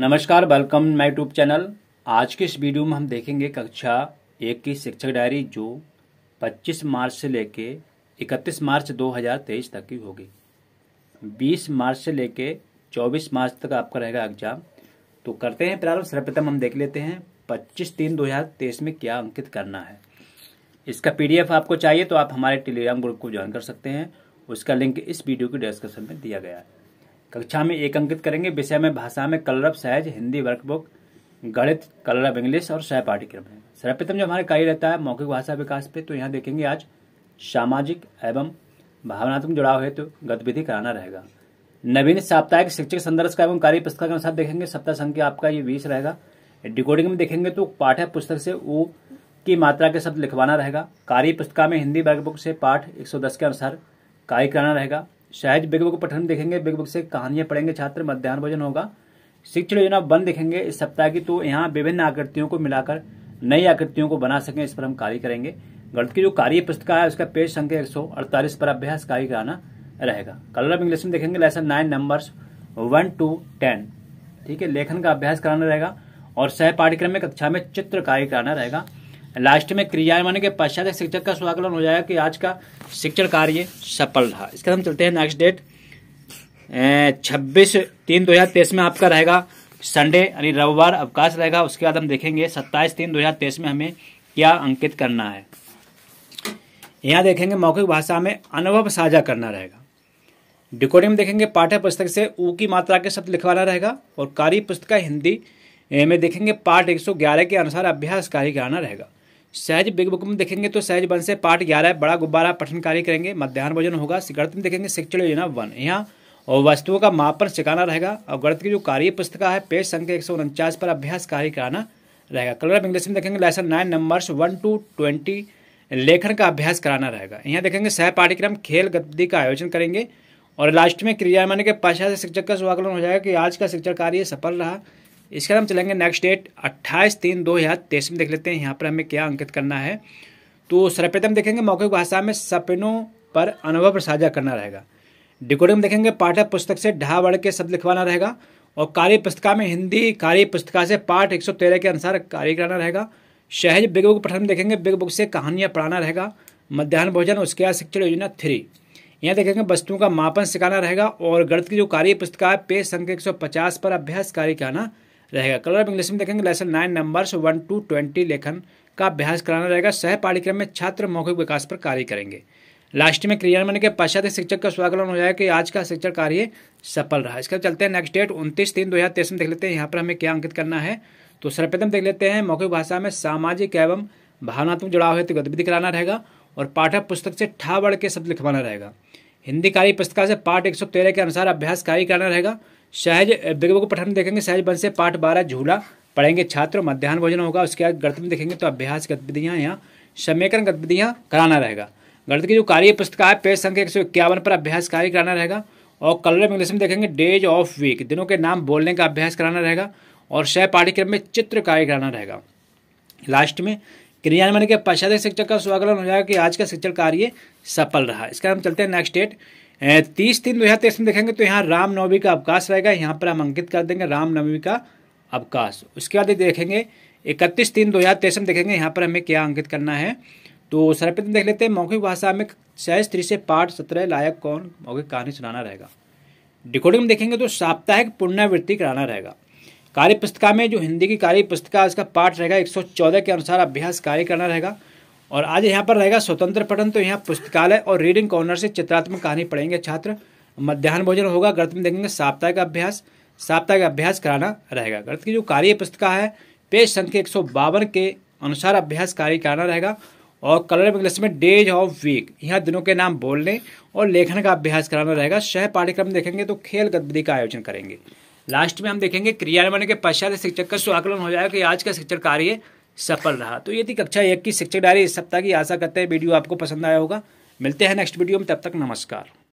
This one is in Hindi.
नमस्कार वेलकम माई यूट्यूब चैनल आज के इस वीडियो में हम देखेंगे कक्षा एक की शिक्षक डायरी जो 25 मार्च से लेके 31 मार्च 2023 तक की होगी 20 मार्च से लेके 24 मार्च तक आपका रहेगा एग्जाम तो करते हैं प्रारंभ सर्वप्रथम हम देख लेते हैं 25 तीन 2023 में क्या अंकित करना है इसका पीडीएफ आपको चाहिए तो आप हमारे टेलीग्राम ग्रुप को ज्वाइन कर सकते हैं उसका लिंक इस वीडियो के डिस्क्रिप्शन में दिया गया है कक्षा में एक अंकित करेंगे विषय में भाषा में कलरव सहज हिंदी वर्कबुक गणित कलरव इंग्लिश और सह पाठ्यक्रम है सर्वप्रथम जो हमारे कार्य रहता है मौखिक भाषा विकास पे तो यहाँ देखेंगे आज सामाजिक एवं भावनात्मक जुड़ाव हेतु तो गतिविधि कराना रहेगा नवीन साप्ताहिक शिक्षक संदर्श का एवं कार्य पुस्तक के अनुसार देखेंगे सप्ताह संख्या आपका ये बीस रहेगा डिकोडिंग में देखेंगे तो पाठ्य पुस्तक से ऊ की मात्रा के शब्द लिखवाना रहेगा कार्य पुस्तिका में हिंदी वर्कबुक से पाठ 110 के अनुसार कार्य कराना रहेगा शायद बिग बुक पठन देखेंगे बिग बुक से कहानियां पढ़ेंगे छात्र मध्यान्ह भोजन होगा शिक्षण योजना बंद देखेंगे इस सप्ताह की तो यहाँ विभिन्न आकृतियों को मिलाकर नई आकृतियों को बना सकें इस पर हम कार्य करेंगे गणित की जो कार्य पुस्तक है उसका पेज संख्या एक पर अभ्यास कार्य कराना रहेगा कलर ऑफ इंग्लिश में देखेंगे lesson nine number one to ten ठीक है लेखन का अभ्यास कराना रहेगा और सह पाठ्यक्रम में कक्षा में चित्र कार्य कराना रहेगा लास्ट में क्रियाएं माने के पश्चात शिक्षक का स्वागलन हो जाएगा कि आज का शिक्षण कार्य सफल रहा इसके हम चलते हैं नेक्स्ट डेट छब्बीस तीन दो हजार तेईस में आपका रहेगा संडे यानी रविवार अवकाश रहेगा उसके बाद हम देखेंगे सत्ताईस तीन दो हजार तेईस में हमें क्या अंकित करना है यहाँ देखेंगे मौखिक भाषा में अनुभव साझा करना रहेगा डिकोडिंग में देखेंगे पाठ्य पुस्तक से ऊ की मात्रा के शब्द लिखवाना रहेगा और कार्य पुस्तक हिंदी में देखेंगे पाठ 111 के अनुसार अभ्यास कार्य कराना रहेगा सहज बिग बुक में देखेंगे तो सहज वन से पार्ट ग्यारह बड़ा गुब्बारा पठन कार्य करेंगे मध्यान्ह भोजन होगा गणित में देखेंगे शिक्षण योजना वन यहाँ और वस्तुओं का मापन सिखाना रहेगा और गणित की जो कार्य पुस्तिका है पेज संख्या एक पर अभ्यास कार्य कराना रहेगा कलर ऑफ इंग्लिश में देखेंगे lesson nine numbers one to twenty लेखन का अभ्यास कराना रहेगा यहाँ देखेंगे सह पाठ्यक्रम खेल गति का आयोजन करेंगे और लास्ट में क्रियान्वयन के पश्चात शिक्षक का स्वागत हो जाएगा कि आज का शिक्षण कार्य सफल रहा इसके बाद हम चलेंगे नेक्स्ट डेट अट्ठाईस तीन दो हज़ार तेईस में देख लेते हैं यहाँ पर हमें क्या अंकित करना है तो सर्वप्रथम देखेंगे मौखिक भाषा में सपनों पर अनुभव साझा करना रहेगा डिकोडिंग देखेंगे पाठ्य पुस्तक से ढा बढ़ के शब्द लिखवाना रहेगा और कार्य पुस्तिका में हिंदी कार्य पुस्तिका से पाठ एक के अनुसार कार्य कराना रहेगा सहज बिग बुक पठन में देखेंगे बिग बुक से कहानियाँ पढ़ाना रहेगा मध्यान्ह भोजन उसके बाद शिक्षण योजना थ्री यहाँ देखेंगे वस्तुओं का मापन सिखाना रहेगा और गणित की जो कार्य पुस्तिका है पेज संख्या एक पर अभ्यास कार्य कराना रहेगा कलर ऑफ इंग्लिश में देखेंगे lesson nine numbers one to twenty लेखन का अभ्यास कराना रहेगा सह पाठ्यक्रम में छात्र मौखिक विकास पर कार्य करेंगे लास्ट में क्रियान्वयन के पश्चात शिक्षक का स्वागलन हो जाएगा कि आज का शिक्षण कार्य सफल रहा इसके चलते हैं नेक्स्ट डेट उनतीस तीन दो हज़ार तेईस में देख लेते हैं यहाँ पर हमें क्या अंकित करना है तो सर्वप्रथम देख लेते हैं मौखिक भाषा में सामाजिक एवं भावनात्मक जुड़ाव हेतु गतिविधि कराना रहेगा और पाठक पुस्तक से ठावड़ के शब्द लिखवाना रहेगा हिंदी कार्य पुस्तिका से पार्ट एक सौ तेरह के अनुसार अभ्यास कार्य करना रहेगा सहज बिगबो को पठन देखेंगे सहज बन से पार्ट बारह झूला पढ़ेंगे छात्र मध्यान्ह भोजन होगा उसके बाद गणित में देखेंगे तो अभ्यास गतिविधियाँ या समीकरण गतिविधियाँ कराना रहेगा गणित की जो कार्य पुस्तिका है पेज संख्या एक सौ इक्यावन पर अभ्यास कार्य कराना रहेगा और कलर इंग्लिश में देखेंगे डेज ऑफ वीक दिनों के नाम बोलने का अभ्यास कराना रहेगा और सह पाठ्यक्रम में चित्र कार्य कराना रहेगा लास्ट में क्रियान्वयन के पश्चात शिक्षक का स्वागत हो जाएगा कि आज का शिक्षण कार्य सफल रहा इसका हम चलते हैं नेक्स्ट डेट तीस तीन दो हज़ार तेईस में देखेंगे तो यहाँ रामनवमी का अवकाश रहेगा यहाँ पर हम अंकित कर देंगे रामनवमी का अवकाश उसके बाद देखेंगे इकतीस तीन दो हज़ार तेईस में देखेंगे यहाँ पर हमें क्या अंकित करना है तो सर्वप्रथम देख लेते हैं मौखिक भाषा में सहज स्त्री से पाठ सत्रह लायक कौन मौखिक कहानी सुनाना रहेगा डिकोडिंग में देखेंगे तो साप्ताहिक पुनरावृत्ति कराना रहेगा कार्य पुस्तिका में जो हिंदी की कार्य पुस्तिका इसका पाठ रहेगा 114 के अनुसार अभ्यास कार्य करना रहेगा और आज यहाँ पर रहेगा स्वतंत्र पठन तो यहाँ पुस्तकालय और रीडिंग कॉर्नर से चित्रात्मक कहानी पढ़ेंगे छात्र मध्यान्ह भोजन होगा गर्त में देखेंगे साप्ताहिक अभ्यास साप्ताहिक अभ्यास कराना रहेगा गर्त की जो कार्य पुस्तिका है पेज संख्या एक के अनुसार अभ्यास कार्य कराना रहेगा और कलर इंग्लिश में डेज ऑफ वीक यहाँ दिनों के नाम बोलने और लेखन का अभ्यास कराना रहेगा सह पाठ्यक्रम देखेंगे तो खेल गतिविधि का आयोजन करेंगे लास्ट में हम देखेंगे क्रियान्वयन के पश्चात शिक्षक का स्वाकलन हो जाएगा कि आज का शिक्षक कार्य सफल रहा तो ये थी कक्षा एक की शिक्षक डायरी इस सप्ताह की आशा करते हैं वीडियो आपको पसंद आया होगा मिलते हैं नेक्स्ट वीडियो में तब तक नमस्कार